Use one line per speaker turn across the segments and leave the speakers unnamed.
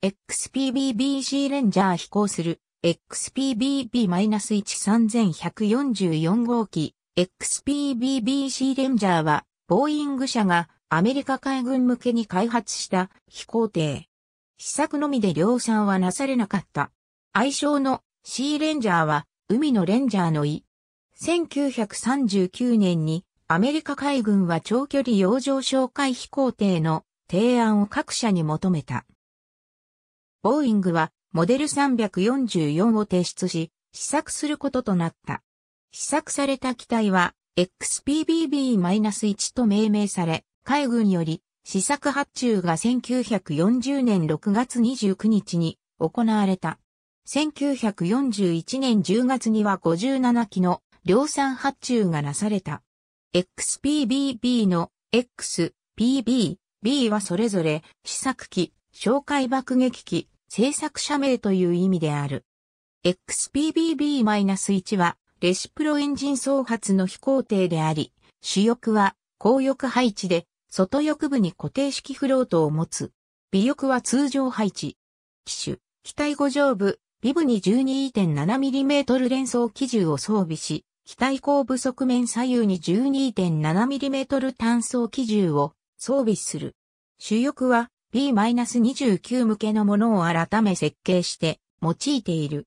XPBBC レンジャー飛行する XPBB-13144 号機 XPBBC レンジャーはボーイング社がアメリカ海軍向けに開発した飛行艇。試作のみで量産はなされなかった。愛称のシーレンジャーは海のレンジャーの意。1939年にアメリカ海軍は長距離洋上哨戒飛行艇の提案を各社に求めた。ボーイングはモデル344を提出し、試作することとなった。試作された機体は XPBB-1 と命名され、海軍より試作発注が1940年6月29日に行われた。1941年10月には57機の量産発注がなされた。XPBB の X、PB、B はそれぞれ試作機、紹介爆撃機、制作者名という意味である。XPBB-1 は、レシプロエンジン総発の飛行艇であり、主翼は、後翼配置で、外翼部に固定式フロートを持つ。尾翼は通常配置。機種、機体五上部、尾部に 12.7mm 連装機銃を装備し、機体後部側面左右に 12.7mm 単装機銃を装備する。主翼は P-29 向けのものを改め設計して用いている。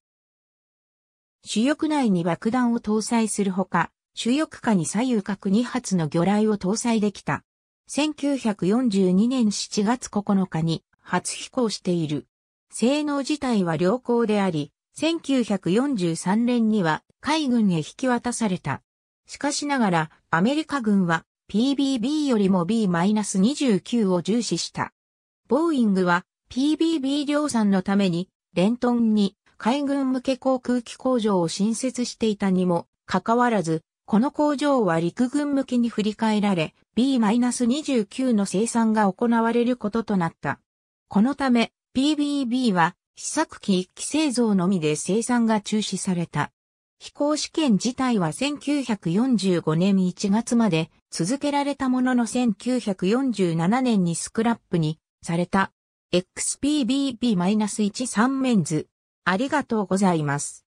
主翼内に爆弾を搭載するほか、主翼下に左右各2発の魚雷を搭載できた。1942年7月9日に初飛行している。性能自体は良好であり、1943年には海軍へ引き渡された。しかしながらアメリカ軍は PBB よりも B-29 を重視した。ボーイングは PBB 量産のためにレントンに海軍向け航空機工場を新設していたにもかかわらず、この工場は陸軍向けに振り替えられ、B-29 の生産が行われることとなった。このため、PBB は試作機一機製造のみで生産が中止された。飛行試験自体は1945年1月まで続けられたものの1947年にスクラップにされた。XPBB-13 メンズ。ありがとうございます。